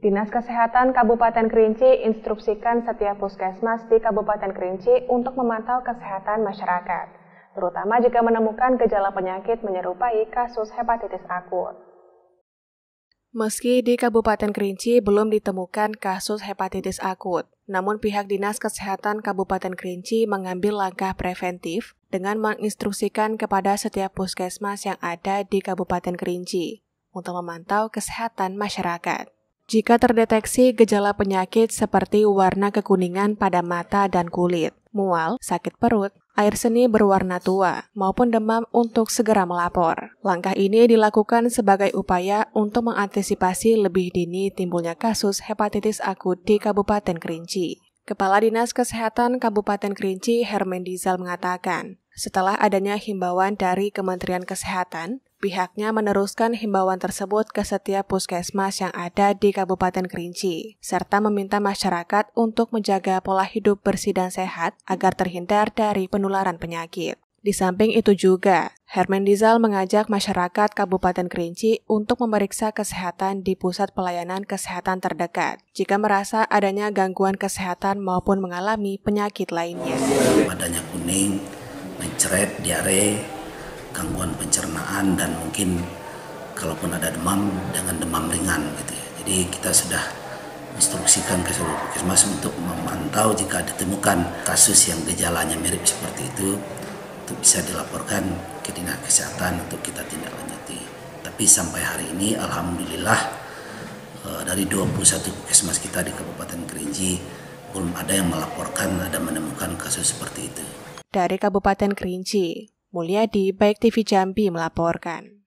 Dinas Kesehatan Kabupaten Kerinci instruksikan setiap puskesmas di Kabupaten Kerinci untuk memantau kesehatan masyarakat, terutama jika menemukan gejala penyakit menyerupai kasus hepatitis akut. Meski di Kabupaten Kerinci belum ditemukan kasus hepatitis akut, namun pihak Dinas Kesehatan Kabupaten Kerinci mengambil langkah preventif dengan menginstruksikan kepada setiap puskesmas yang ada di Kabupaten Kerinci untuk memantau kesehatan masyarakat jika terdeteksi gejala penyakit seperti warna kekuningan pada mata dan kulit, mual, sakit perut, air seni berwarna tua, maupun demam untuk segera melapor. Langkah ini dilakukan sebagai upaya untuk mengantisipasi lebih dini timbulnya kasus hepatitis akut di Kabupaten Kerinci. Kepala Dinas Kesehatan Kabupaten Kerinci Dizal mengatakan, setelah adanya himbauan dari Kementerian Kesehatan, Pihaknya meneruskan himbauan tersebut ke setiap puskesmas yang ada di Kabupaten Kerinci, serta meminta masyarakat untuk menjaga pola hidup bersih dan sehat agar terhindar dari penularan penyakit. Di samping itu juga, Herman Dizal mengajak masyarakat Kabupaten Kerinci untuk memeriksa kesehatan di pusat pelayanan kesehatan terdekat jika merasa adanya gangguan kesehatan maupun mengalami penyakit lainnya. Badannya kuning, mencret, diare, gangguan pencernaan dan mungkin kalaupun ada demam dengan demam ringan gitu ya. Jadi kita sudah instruksikan ke seluruh puskesmas untuk memantau jika ditemukan kasus yang gejalanya mirip seperti itu untuk bisa dilaporkan ke dinas kesehatan untuk kita tindak lanjuti. Tapi sampai hari ini alhamdulillah eh, dari 21 puskesmas kita di Kabupaten Kerinci belum ada yang melaporkan ada menemukan kasus seperti itu. Dari Kabupaten Kerinci, Mulyadi, Baik TV Jambi melaporkan.